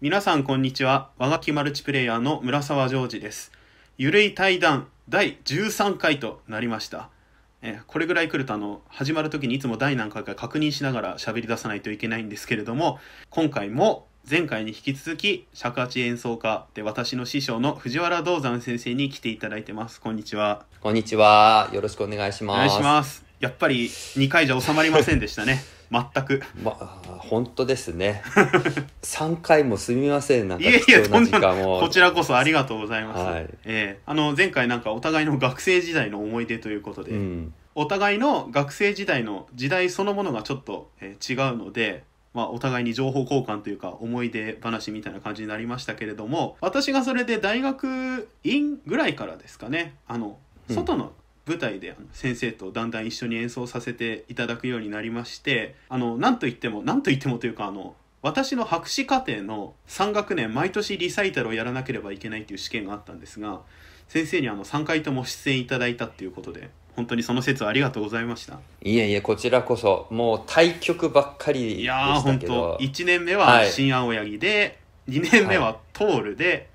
皆さんこんにちは。和楽器マルチプレイヤーの村沢ジョージです。ゆるい対談第13回となりました。えこれぐらい来るとあの、始まる時にいつも第何回か確認しながら喋り出さないといけないんですけれども、今回も前回に引き続き、尺八演奏家で私の師匠の藤原道山先生に来ていただいてます。こんにちは。こんにちは。よろしくお願いします。お願いします。やっぱり2回じゃ収まりませんでしたね。全くまあ本当ですね3 回もすみませんなんかいやいやそんなこちらこそありがとうございます、はい、えー、あの前回なんかお互いの学生時代の思い出ということで、うん、お互いの学生時代の時代そのものがちょっと、えー、違うのでまあ、お互いに情報交換というか思い出話みたいな感じになりましたけれども私がそれで大学院ぐらいからですかねあの外の舞台で先生とだんだん一緒に演奏させていただくようになりましてあの何と言っても何と言ってもというかあの私の博士課程の3学年毎年リサイタルをやらなければいけないという試験があったんですが先生にあの3回とも出演いただいたっていうことで本当にその説ありがとうございましたいえいえこちらこそもう対局ばっかりでしたいやー本当1年目は新青柳で、はい、2年目はトールで、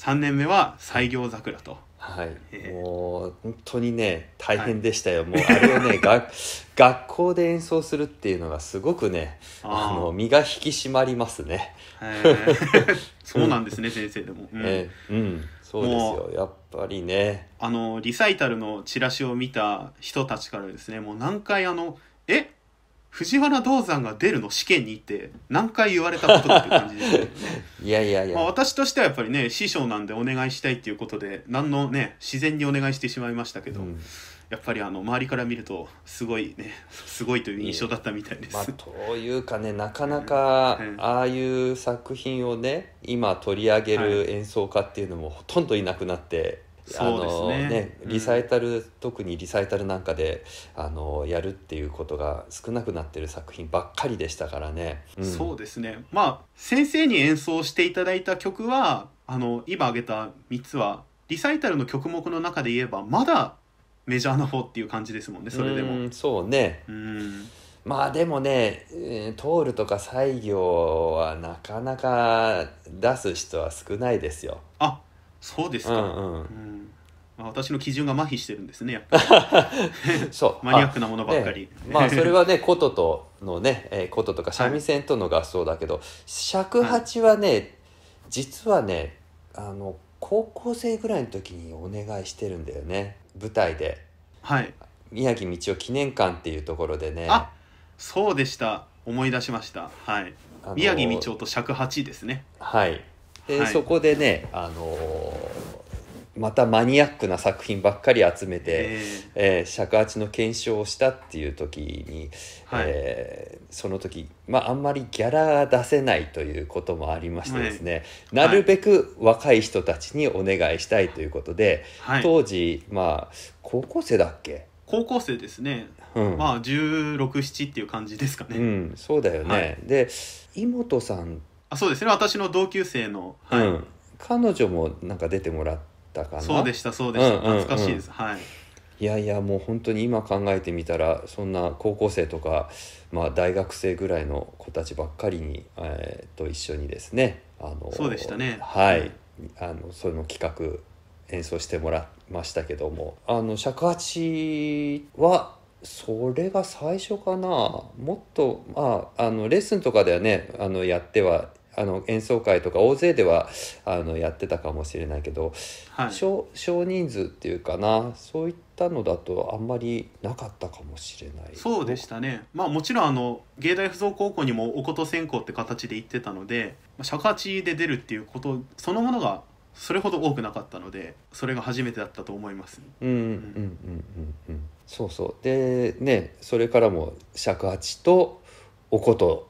はい、3年目は西行桜と。はい、もう本当にね大変でしたよ、はい、もうあれをね が学校で演奏するっていうのがすごくねあの身が引き締まりますね、えー、そうなんですね、先生でも、うん、えー、うん、そうですよやっぱりねあのリサイタルのチラシを見た人たちからですねもう何回あの「藤原道山が出るの試験にって何回言われたことだって感じですね いやいやいや、まあ、私としてはやっぱりね師匠なんでお願いしたいっていうことで何のね自然にお願いしてしまいましたけど、うん、やっぱりあの周りから見るとすごいねすごいという印象だったみたいです。いいまあ、というかねなかなかああいう作品をね今取り上げる演奏家っていうのもほとんどいなくなって。あのね、ね、リサイタル、うん、特にリサイタルなんかであのやるっていうことが少なくなってる作品ばっかりでしたからね、うん、そうですねまあ先生に演奏していただいた曲はあの今挙げた3つはリサイタルの曲目の中で言えばまだメジャーな方っていう感じですもんねそれでもそうねうんまあでもね、トールとか西行はなかなか出す人は少ないですよあそうですか、うんうんまあ、私の基準が麻痺してるんですねやっぱり そう マニアックなものばっかり、ね、まあそれはね琴とのね、琴 とか三味線との合奏だけど、はい、尺八はね、はい、実はねあの高校生ぐらいの時にお願いしてるんだよね舞台で、はい、宮城道夫記念館っていうところでねあそうでした思い出しましたはい宮城道夫と尺八ですねはいで、はい、そこでね、あのー、またマニアックな作品ばっかり集めて、えー、尺八の検証をしたっていう時に、はい、えー、その時、まあ、あんまりギャラが出せないということもありましてですね、はい、なるべく若い人たちにお願いしたいということで、当時、まあ、高校生だっけ高校生ですね、うん、まあ1 6 7っていう感じですかね。うん、そうだよね、で井本さんあそうですね私の同級生の、はいうん、彼女もなんか出てもらったかなそうでしたそうでした、うんうんうん、懐かしいです、はいいやいやもう本当に今考えてみたらそんな高校生とか、まあ、大学生ぐらいの子たちばっかりに、えー、と一緒にですねあのそうでしたねはい、あのその企画演奏してもらいましたけどもあの尺八はそれが最初かなもっとまああのレッスンとかではねあのやってはあの演奏会とか大勢ではあのやってたかもしれないけど、はい、少少人数っていうかなそういったのだとあんまりなかったかもしれないそうでしたねまあもちろんあの芸大附属高校にもおこと専攻って形で行ってたので尺八で出るっていうことそのものがそれほど多くなかったのでそれが初めてだったと思います、ね、うんうんうんうんうんそうそうでねそれからも尺八とおこと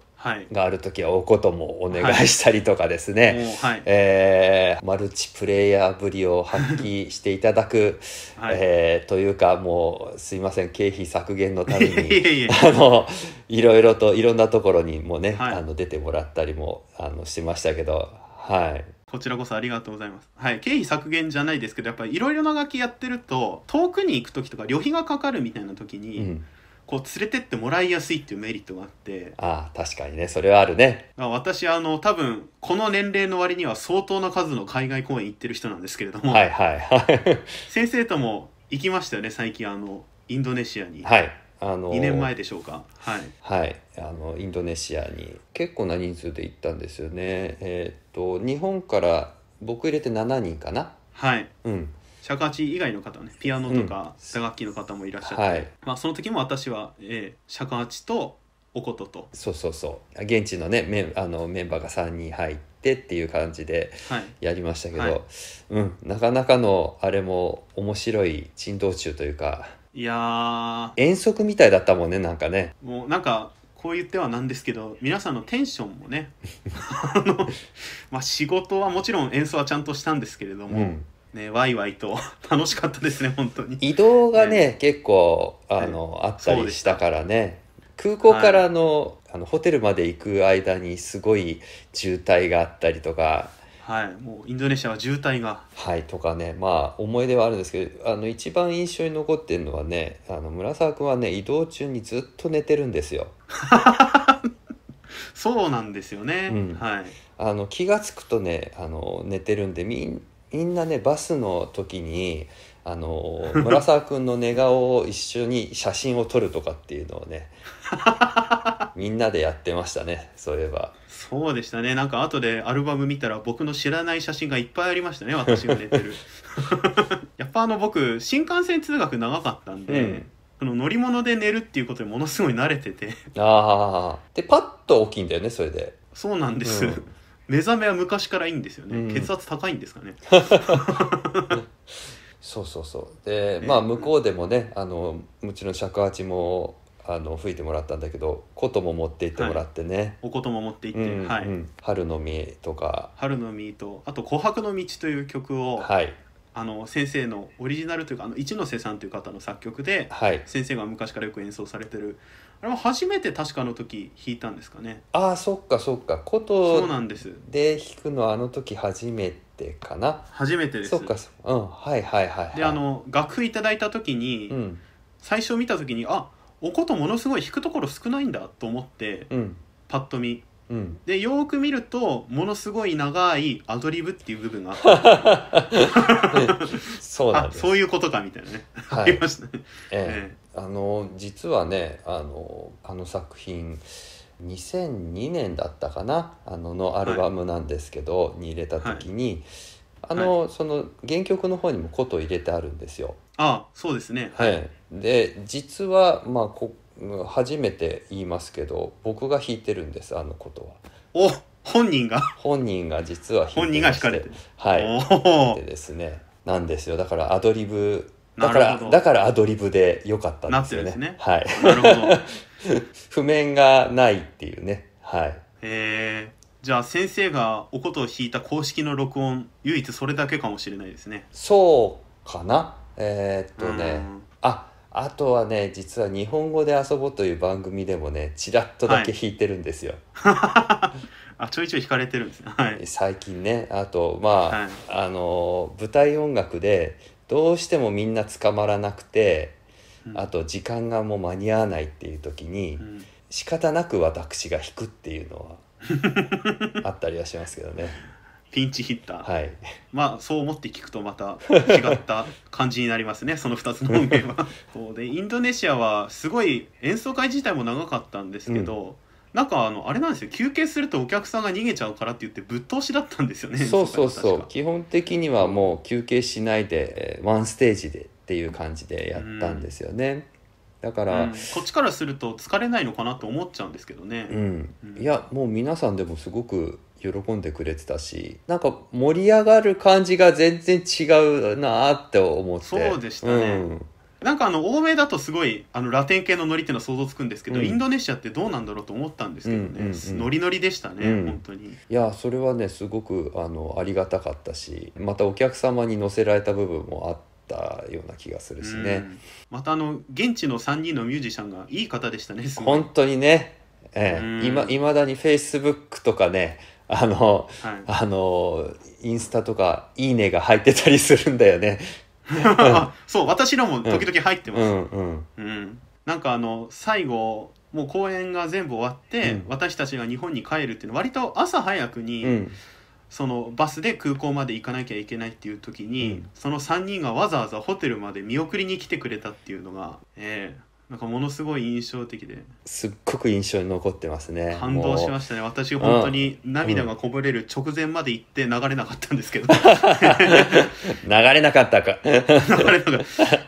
がある時はおこともお願いしたりとかですね、はい、えー、マルチプレイヤーぶりを発揮していただく、はい、えー、というかもうすいません経費削減のために いい あのいろいろといろんなところにもね、はい、あの出てもらったりもあのしてましたけどはい。こちらこそありがとうございます。はい。経費削減じゃないですけど、やっぱりいろいろな楽器やってると、遠くに行く時とか旅費がかかるみたいな時に、うんこう連れてってもらいやすいっていうメリットがあってああ確かにねそれはあるね私あの多分この年齢の割には相当な数の海外公演行ってる人なんですけれどもはいはいはい先生とも行きましたよね最近あのインドネシアにはいあのー、2年前でしょうかはい、はい、あのインドネシアに結構な人数で行ったんですよねえー、っと日本から僕入れて7人かなはい、うん、尺八以外の方ねピアノとか打楽器の方もいらっしゃって、はい、まあ、その時も私は、えー、尺八とおこととそうそうそう現地のねメンあのメンバーが3人入ってっていう感じでやりましたけど、はいはい、うんなかなかのあれも面白い珍道中というかいや遠足みたいだったもんねなんかねもうなんかこう言ってはなんですけど皆さんのテンションもね あの、まあ、仕事はもちろん演奏はちゃんとしたんですけれども、うん、ね、ワイワイと 楽しかったですね本当に移動がね、ね、結構あの、はい、あったりしたからね空港からのはい、あのホテルまで行く間にすごい渋滞があったりとかはいもうインドネシアは渋滞がはいとかねまあ思い出はあるんですけどあの一番印象に残ってるのはねあの村沢君はね移動中にずっと寝てるんですよ そうなんですよね、うん、はいあの気が付くとねあの寝てるんでみんみんなねバスの時にあの村沢君の寝顔を一緒に写真を撮るとかっていうのをねみんなでやってましたねそういえばそうでしたねなんか後でアルバム見たら僕の知らない写真がいっぱいありましたね私が寝てる やっぱあの僕新幹線通学長かったんで、うんの乗り物で寝るっていうことにものすごい慣れててああでパッと大きいんだよねそれでそうなんです、うん目覚めは昔からいいんですよね、うん血圧高いんですかね そうそうそうでまあ向こうでもねあのうちの尺八もあの吹いてもらったんだけど琴も持って行ってもらってね、お琴も持って行って、うんはい春の実とか春の実とあと「琥珀の道」という曲を、はいあの先生のオリジナルというかあの一ノ瀬さんという方の作曲ではい先生が昔からよく演奏されてるあれも初めて確かの時弾いたんですかねああそっかそっか琴そうなんですで弾くのはあの時初めてかな初めてですそっかそうんはいはいはい、はい、であの楽譜いただいた時に、うん、最初見た時にあお琴ものすごい弾くところ少ないんだと思って、うん、パッと見、うん、でよく見るとものすごい長いアドリブっていう部分があった そうなんですあそういうことかみたいなね、はい、ありましたね、えええあの実はねあのあの作品2002年だったかなあののアルバムなんですけど、はい、に入れた時に、はい、あの、はい、その原曲の方にも琴入れてあるんですよ。あそうですね、はい、で実は、まあ、こ初めて言いますけど僕が弾いてるんですあのことは。お本人が本人が実は弾いて本人が弾かれてはいでですねなんですよだからアドリブだからだからアドリブでよかったんですよね。ねはい。なるほど。譜面がないっていうね。はい。へえ。じゃあ先生がお琴を弾いた公式の録音唯一それだけかもしれないですね。そうかな。えー、っとね。ああとはね実は「日本語で遊ぼう」という番組でもねちらっとだけ弾いてるんですよ。は いあちょいちょい弾かれてるんですね、はい、最近ねあとまあ、はい、あの舞台音楽でどうしてもみんな捕まらなくて、あと時間がもう間に合わないっていう時に、仕方なく私が引くっていうのは あったりはしますけどね。ピンチヒッター、はい、まあそう思って聞くとまた違った感じになりますね その2つの音源は。そうでインドネシアはすごい演奏会自体も長かったんですけど、うんなんかあのあれなんですよ休憩するとお客さんが逃げちゃうからって言ってぶっ通しだったんですよねそうそうそう基本的にはもう休憩しないでワンステージでっていう感じでやったんですよね、うん、だから、うん、こっちからすると疲れないのかなと思っちゃうんですけどね、うん、うん、いやもう皆さんでもすごく喜んでくれてたしなんか盛り上がる感じが全然違うなって思ってそうでしたね、なんかあの欧米だとすごいあのラテン系のノリっていうのは想像つくんですけど、うんインドネシアってどうなんだろうと思ったんですけどね、うんうんうんノリノリでしたね、うん本当にいやそれはねすごくあのありがたかったしまたお客様に乗せられた部分もあったような気がするしうね、んまたあの現地の3人のミュージシャンがいい方でしたね本当にねえうんえ、いまだにフェイスブックとかねあのはいあのインスタとか「いいね」が入ってたりするんだよね そう私らも時々入ってます、うんうんうんなんかあの最後もう公演が全部終わって、うん、私たちが日本に帰るっていうのは割と朝早くに、うん、そのバスで空港まで行かなきゃいけないっていう時に、うん、その3人がわざわざホテルまで見送りに来てくれたっていうのが、えー、なんかものすごい印象的ですっごく印象に残ってますね感動しましたね私本当に涙がこぼれる直前まで行って流れなかったんですけど 流れなかったか流れなかっ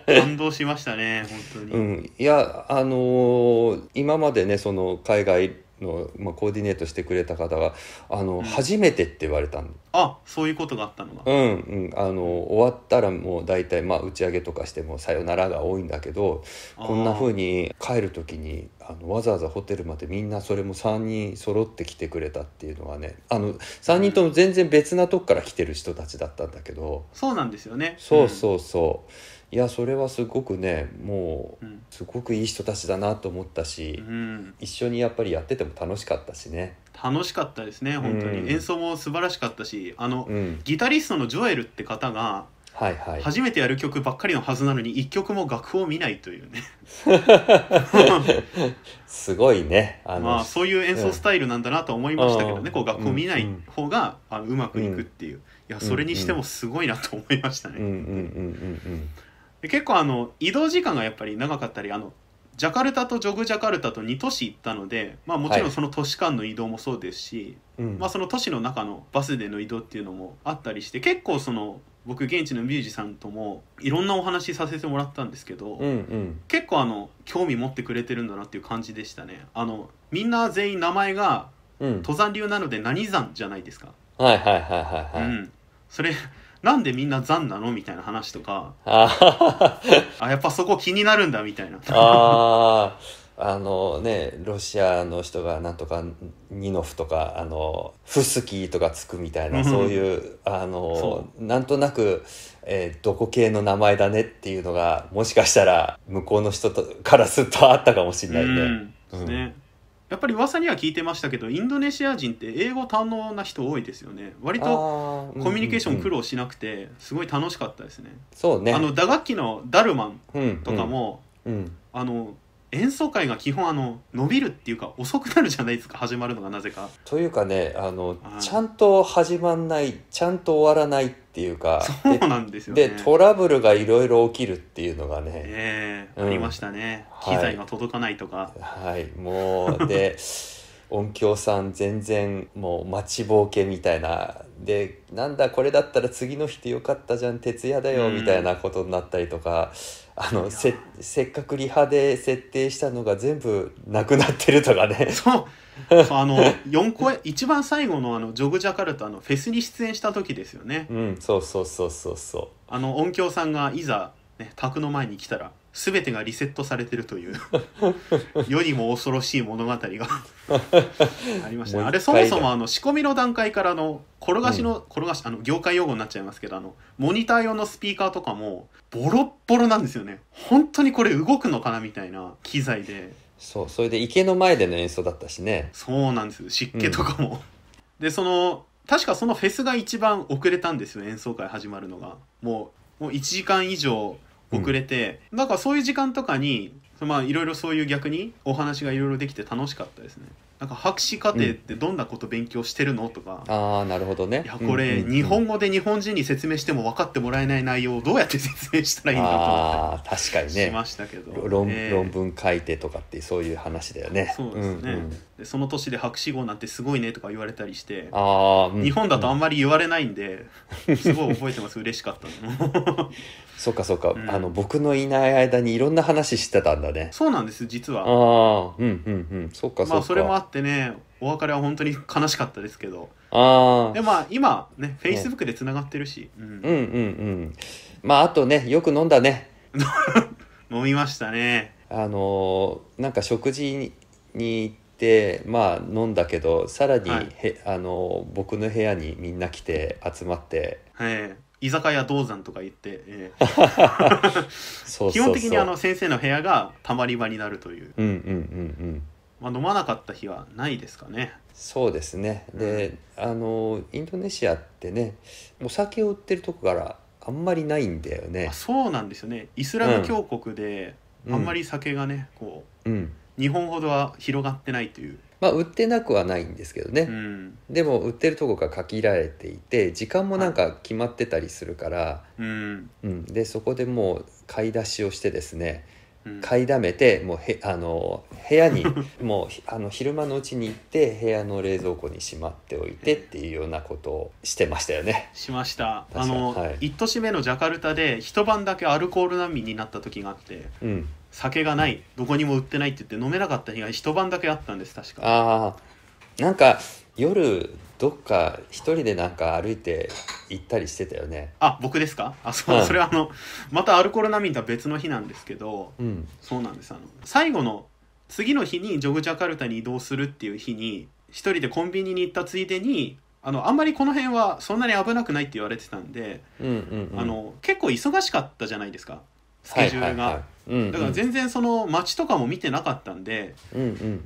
た感動しましたね本当に、うん、いやあのー、今までねその海外の、まあ、コーディネートしてくれた方が「あの、うん、初めて」って言われたんあそういうことがあったのがうん、うん、あの終わったらもう大体、まあ、打ち上げとかしても「さよなら」が多いんだけどこんなふうに帰る時にあのわざわざホテルまでみんなそれも3人揃って来てくれたっていうのはねあの3人とも全然別なとこから来てる人たちだったんだけど、うん、そうなんですよねそうそうそう、うんいやそれはすごくねもう、すごくいい人たちだなと思ったし、うん、一緒にやっぱりやってても楽しかったしね楽しかったですね本当に、うん、演奏も素晴らしかったしあの、ギタリストのジョエルって方がはいはい、初めてやる曲ばっかりのはずなのに一曲も楽譜を見ないというね すごいねあの、まあ、そういう演奏スタイルなんだなと思いましたけどね、うん、こう楽譜を見ない方が、うん、あのうまくいくっていう、うん、いやそれにしてもすごいなと思いましたね。で結構あの移動時間がやっぱり長かったりあのジャカルタとジョグジャカルタと2都市行ったので、まあ、もちろんその都市間の移動もそうですし、はいまあ、その都市の中のバスでの移動っていうのもあったりして結構その僕現地のミュージシャンともいろんなお話させてもらったんですけど、うんうん、結構あの興味持ってくれてるんだなっていう感じでしたねあのみんな全員名前が登山流なので何山じゃないですか、はいはいはいはいはい、うん、それなんでみんな残なのみたいな話とかあやっぱそこ気になるんだみたいなああのねロシアの人がなんとかニノフとかあのフスキーとかつくみたいな、そういうあのなんとなく、えー、どこ系の名前だねっていうのがもしかしたら向こうの人とからするとあったかもしれないね。うん、ね、やっぱり噂には聞いてましたけどインドネシア人って英語堪能な人多いですよね割とコミュニケーション苦労しなくてすごい楽しかったですね、うんうん、そうねあの打楽器のダルマンとかも、うんうん、あの演奏会が基本あの伸びるっていうか遅くなるじゃないですか始まるのがなぜか。というかねあの、はい、ちゃんと始まんないちゃんと終わらないっていうかそうなんですよ、ね、でトラブルがいろいろ起きるっていうのがね、えー、うん、ありましたね、機材が届かないとか。はい、もうで 音響さん全然もう待ちぼうけみたいなでなんだこれだったら次の日でよかったじゃん徹夜だよみたいなことになったりとか。うんあのせせっかくリハで設定したのが全部なくなってるとかね そうあの4公演 一番最後のあのジョグジャカルタのフェスに出演した時ですよねうんそうそうそうそうそうあの音響さんがいざね、宅の前に来たら全てがリセットされてるという 世にも恐ろしい物語が ありました、ね、あれそもそもあの仕込みの段階からの転がしの、うん、転がしあの業界用語になっちゃいますけどあのモニター用のスピーカーとかもボロッボロなんですよね本当にこれ動くのかなみたいな機材でそうそれで池の前での演奏だったしねそうなんです湿気とかも、うん、でその確かそのフェスが一番遅れたんですよ演奏会始まるのがもうもう1時間以上遅れて、うん、だからそういう時間とかにまあいろいろそういう逆にお話がいろいろできて楽しかったですね。なんか博士課程ってどんなこと勉強してるのとか、ああなるほどねいやこれ、日本語で日本人に説明しても分かってもらえない内容をどうやって説明したらいいのかあ思確かにねしましたけど論えー、論文書いてとかってそういう話だよねそうですね、うんうん、でその年で博士号なんてすごいねとか言われたりしてあ、うん、日本だとあんまり言われないんで、うん、すごい覚えてます嬉しかったの そっかそっか、うん、あの僕のいない間にいろんな話してたんだねそうなんです実はああうんうんうんそっかそっかまあそれもあってねお別れは本当に悲しかったですけどああでまあ今ねフェイスブックでつながってるし、うん、うんうんうんまああとねよく飲んだね 飲みましたねあのー、なんか食事に行っててまあ飲んだけどさらにへ、あの僕の部屋にみんな来て集まってはい居酒屋銅山とか言って、え 基本的にあの先生の部屋がたまり場になるという。うんうんうんうんまあ、飲まなかった日はないですかね。そうですね。で、うん、あのインドネシアってね、お酒を売ってるとこからあんまりないんだよね。そうなんですよね。イスラム教国で、あんまり酒がね、こう、うん、日本ほどは広がってないというまあ売ってなくはないんですけどね、うん、でも売ってるとこが限られていて時間もなんか決まってたりするから、うん、うん、でそこでもう買い出しをしてですね、うん、買いだめてもうへあの部屋に もうあの昼間のうちに行って部屋の冷蔵庫にしまっておいてっていうようなことをしてましたよね。しましたあの、はい、1都市目のジャカルタで一晩だけアルコール難民になった時があって、うん、酒がないどこにも売ってないって言って飲めなかった日が一晩だけあったんです確かああなんか夜どっか一人でなんか歩いて行ったりしてたよねあ僕ですかあそう、うん、それはあのまたアルコール難民とは別の日なんですけど、うん、そうなんですあの最後の次の日にジョグジャカルタに移動するっていう日に一人でコンビニに行ったついでにあのあんまりこの辺はそんなに危なくないって言われてたんで、うん、あの結構忙しかったじゃないですかスケジュールが。だから全然その街とかも見てなかったんで、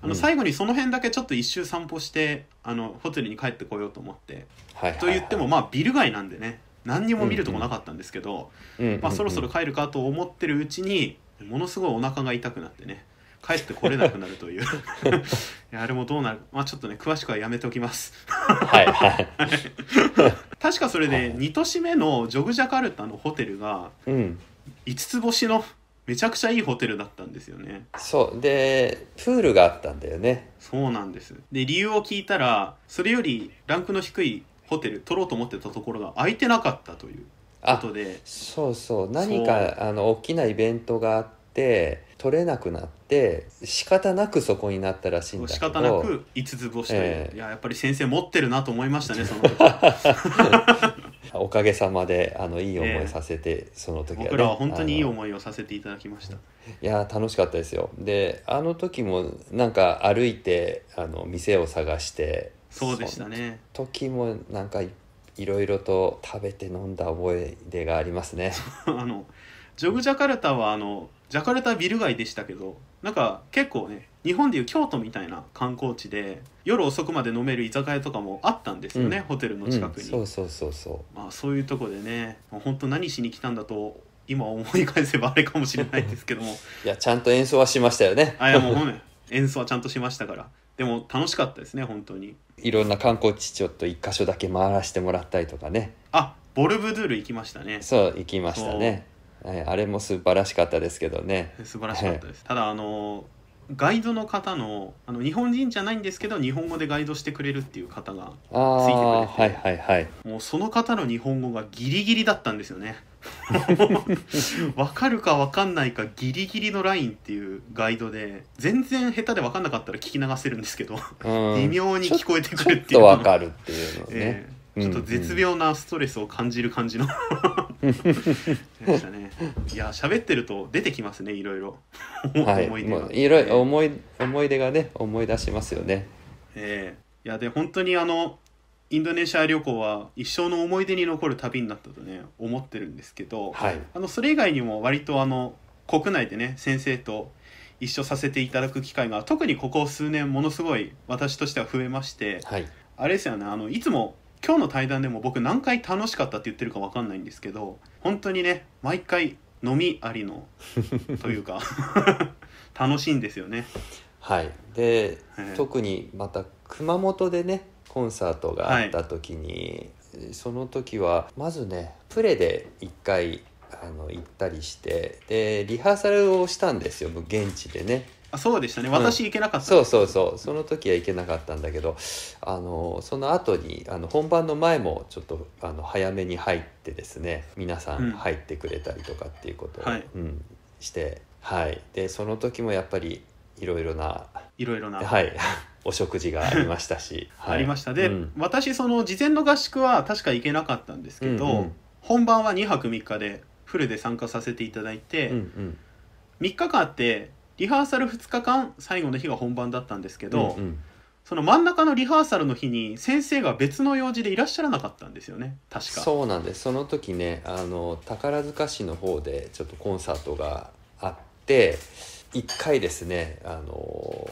あの最後にその辺だけちょっと一周散歩してあのホテルに帰ってこようと思って、はいはいはい、と言ってもまあビル街なんでね何にも見るとこなかったんですけど、うんうん、まあ、そろそろ帰るかと思ってるうちにものすごいお腹が痛くなってね帰ってこれなくなるという あれもどうなるまあちょっとね詳しくはやめておきますはいはい 確かそれで2年目のジョグジャカルタのホテルが、うん5つ星のめちゃくちゃいいホテルだったんですよねそうでプールがあったんだよねそうなんですで理由を聞いたらそれよりランクの低いホテル取ろうと思ってたところが空いてなかったということでそうそう何かあの大きなイベントがあって取れなくなって仕方なくそこになったらしいんだけ仕方なく5つ星という、えー、いややっぱり先生持ってるなと思いましたねその時 おかげさまであのいい思いさせて、えー、その時は、ね、僕らは本当にいい思いをさせていただきましたいや楽しかったですよであの時もなんか歩いてあの店を探してそうでしたね時もなんかいろいろと食べて飲んだ覚え出がありますね あのジョグジャカルタはあのジャカルタビル街でしたけどなんか結構ね日本でいう京都みたいな観光地で夜遅くまで飲める居酒屋とかもあったんですよね、うん、ホテルの近くに、うん、そうそうそうそうまあそういうとこでね本当何しに来たんだと今思い返せばあれかもしれないですけども いやちゃんと演奏はしましたよねあいやもう、ね、演奏はちゃんとしましたからでも楽しかったですね本当にいろんな観光地ちょっと一箇所だけ回らせてもらったりとかねあボルブドゥール行きましたねそう行きましたねはい、あれも素晴らしかったですけどね 素晴らしかったです、ただあのガイドの方のあの日本人じゃないんですけど日本語でガイドしてくれるっていう方がついてくれてはいはいはいもうその方の日本語がギリギリだったんですよね分 かるか分かんないかギリギリのラインっていうガイドで全然下手で分かんなかったら聞き流せるんですけど、微妙に聞こえてくるっていうちょっと分かるっていうのね、えー、ちょっと絶妙なストレスを感じる感じのでしたね。いや喋ってると出てきますねいろいろ。はい、思い出が。いろい思い思い出がね思い出しますよね。ええー、いやで本当にあのインドネシア旅行は一生の思い出に残る旅になったとね思ってるんですけど、はい、あのそれ以外にも割とあの国内でね先生と一緒させていただく機会が特にここ数年ものすごい私としては増えまして、はい、あれですよねあのいつも今日の対談でも僕何回楽しかったって言ってるか分かんないんですけど本当にね毎回飲みありの というか 楽しいんですよね。はいで、えー、特にまた熊本でねコンサートがあった時に、はい、その時はまずねプレで1回あの行ったりしてでリハーサルをしたんですよ現地でね。あそうでしたね私行けなかった、うん、そうそうそうその時は行けなかったんだけどあのその後にあの本番の前もちょっとあの早めに入ってですね皆さん入ってくれたりとかっていうことを、うん、はい、うん、してはいでその時もやっぱりいろいろないろいろなはい お食事がありましたし、はい、ありましたで、うん、私その事前の合宿は確か行けなかったんですけど、うんうん、本番は2泊3日でフルで参加させていただいて、うんうん、3日間あってリハーサル2日間最後の日が本番だったんですけど、うんうん、その真ん中のリハーサルの日に先生が別の用事でいらっしゃらなかったんですよね確かそうなんですその時ねあの宝塚市の方でちょっとコンサートがあって1回ですねあの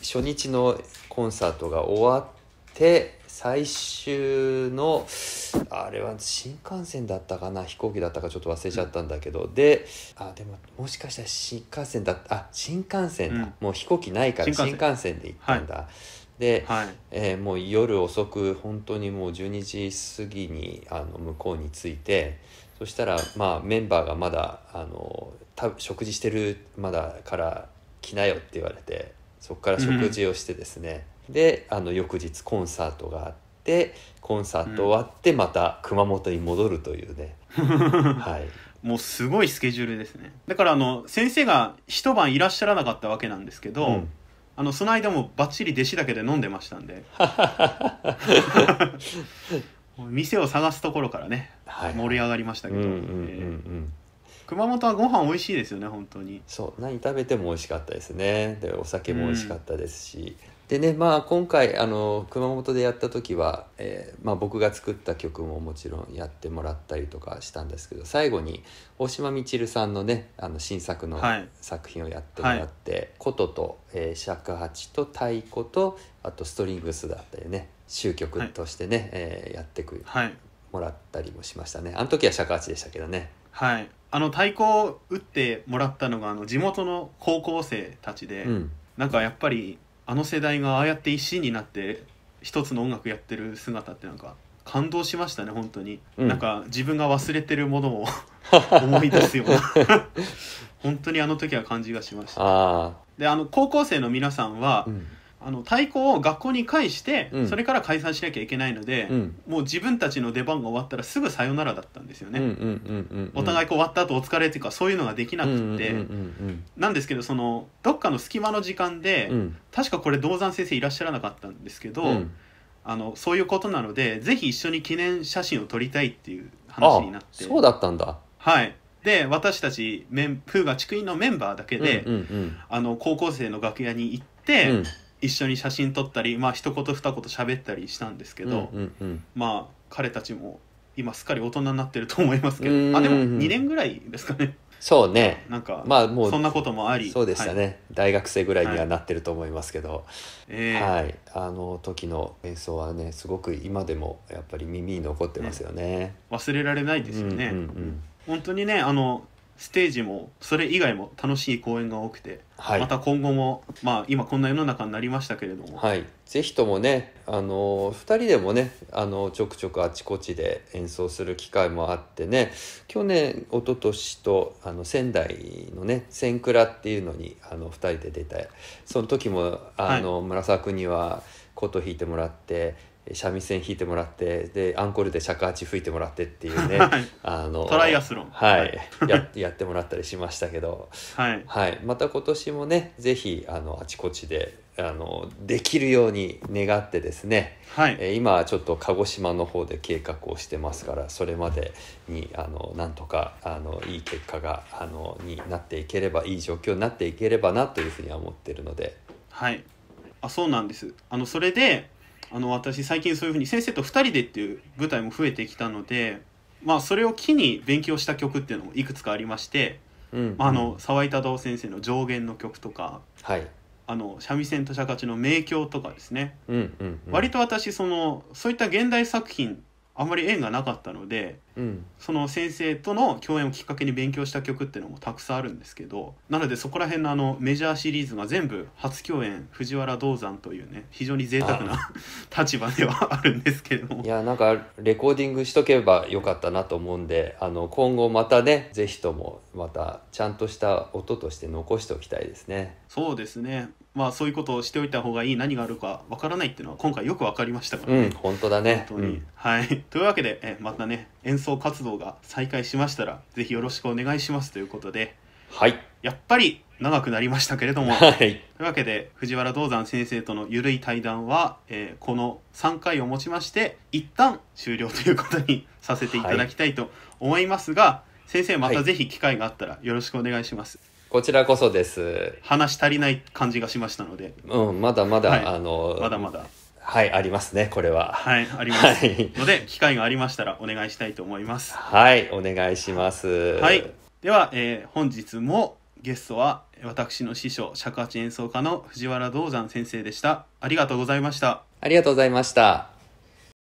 初日のコンサートが終わって最終のあれは新幹線だったかな飛行機だったかちょっと忘れちゃったんだけどであでももしかしたら新幹線だったあ新幹線だ、うん、もう飛行機ないから新幹線で行ったんだ、はい、で、はい、えー、もう夜遅く本当にもう12時過ぎにあの向こうに着いてそしたらまあメンバーがまだあのた食事してるまだから来なよって言われてそこから食事をしてですね、うんであの翌日コンサートがあってコンサート終わってまた熊本に戻るというね、はいもうすごいスケジュールですねだからあの先生が一晩いらっしゃらなかったわけなんですけど、うん、あのその間もばっちり弟子だけで飲んでましたんで 店を探すところからね、はい、盛り上がりましたけど熊本はご飯美味しいですよね本当にそう何食べても美味しかったですねでお酒も美味しかったですし、うでねまあ今回あの熊本でやった時は、えー、まあ、僕が作った曲ももちろんやってもらったりとかしたんですけど最後に大島みちるさんのねあの新作の作品をやってもらって「琴、はい、と、えー、尺八と太鼓とあとストリングスだったりね終局としてね、はい、えー、やってく、はい、もらったりもしましたねあの時は尺八でしたけどね。はいあの太鼓を打ってもらったのがあの地元の高校生たちで、うん、なんかやっぱりあの世代がああやって一心になって一つの音楽やってる姿ってなんか感動しましたね本当に、うん、なんか自分が忘れてるものを 思い出すような 本当にあの時は感じがしましたであの高校生の皆さんは、うんあの太鼓を学校に返して、うんそれから解散しなきゃいけないので、うんもう自分たちの出番が終わったらすぐさよならだったんですよね。お互いこう終わった後お疲れっていうかそういうのができなくて、なんですけどそのどっかの隙間の時間で、うん確かこれ銅山先生いらっしゃらなかったんですけど、うんあのそういうことなのでぜひ一緒に記念写真を撮りたいっていう話になってそうだったんだはい、で私たちメンフー地区員のメンバーだけで、あの高校生の楽屋に行って、うん一緒に写真撮ったりまあ一言二言喋ったりしたんですけど、うんうんうん、まあ彼たちも今すっかり大人になってると思いますけど、うんうん、あでも2年ぐらいですかねそうねなんかまあもうそんなこともありそうでしたね、はい、大学生ぐらいにはなってると思いますけど、はい、はい、あの時の演奏はねすごく今でもやっぱり耳に残ってますよね、ね、忘れられないですよね、うんうんうん、本当にねあのステージもそれ以外も楽しい公演が多くて、はい、また今後も、まあ、今こんな世の中になりましたけれども、はい、ぜひともねあの2人でもねあのちょくちょくあちこちで演奏する機会もあってね去年一昨年とあの仙台のね「千倉」っていうのにあの2人で出てその時もあの、はい、村作には琴弾いてもらって。三味線弾いてもらってでアンコールで尺八吹いてもらってっていうね、はい、あのトライアスロンはい、ややってもらったりしましたけど、はい、はい、また今年もね是非あのあちこちであのできるように願ってですね、はいえー、今ちょっと鹿児島の方で計画をしてますからそれまでにあのなんとかあのいい結果があのになっていければいい状況になっていければなというふうには思ってるので。はいあそうなんですあのそれであの私最近そういうふうに先生と2人でっていう舞台も増えてきたので、まあ、それを機に勉強した曲っていうのもいくつかありまして、うん、まあ、あの沢井忠夫先生の上弦の曲とか、はい、あの三味線と尺八の名曲とかですね、うんうんうん、割と私そのそういった現代作品あんまり縁がなかったので、うん、その先生との共演をきっかけに勉強した曲っていうのもたくさんあるんですけどなのでそこら辺のあのメジャーシリーズが全部初共演藤原道山というね非常に贅沢な立場ではあるんですけどもいやなんかレコーディングしとけばよかったなと思うんであの今後またね是非ともまたちゃんとした音として残しておきたいですねそうですねまあ、そういうことをしておいた方がいい何があるかわからないっていうのは今回よく分かりましたからね。うん、本当だね。本当に、うん、はい、というわけでえまたね演奏活動が再開しましたらぜひよろしくお願いしますということで、はい、やっぱり長くなりましたけれども、はい、というわけで藤原道山先生とのゆるい対談は、えー、この3回をもちまして一旦終了ということにさせていただきたいと思いますが、はい、先生またぜひ機会があったらよろしくお願いします。はいこちらこそです。話足りない感じがしましたので。うん、まだまだ、はい、あの。まだまだ。はい、ありますね、これは。はい、あります。ので、機会がありましたらお願いしたいと思います。はい、お願いします。はい。では、えー、本日もゲストは私の師匠、尺八演奏家の藤原道山先生でした。ありがとうございました。ありがとうございました。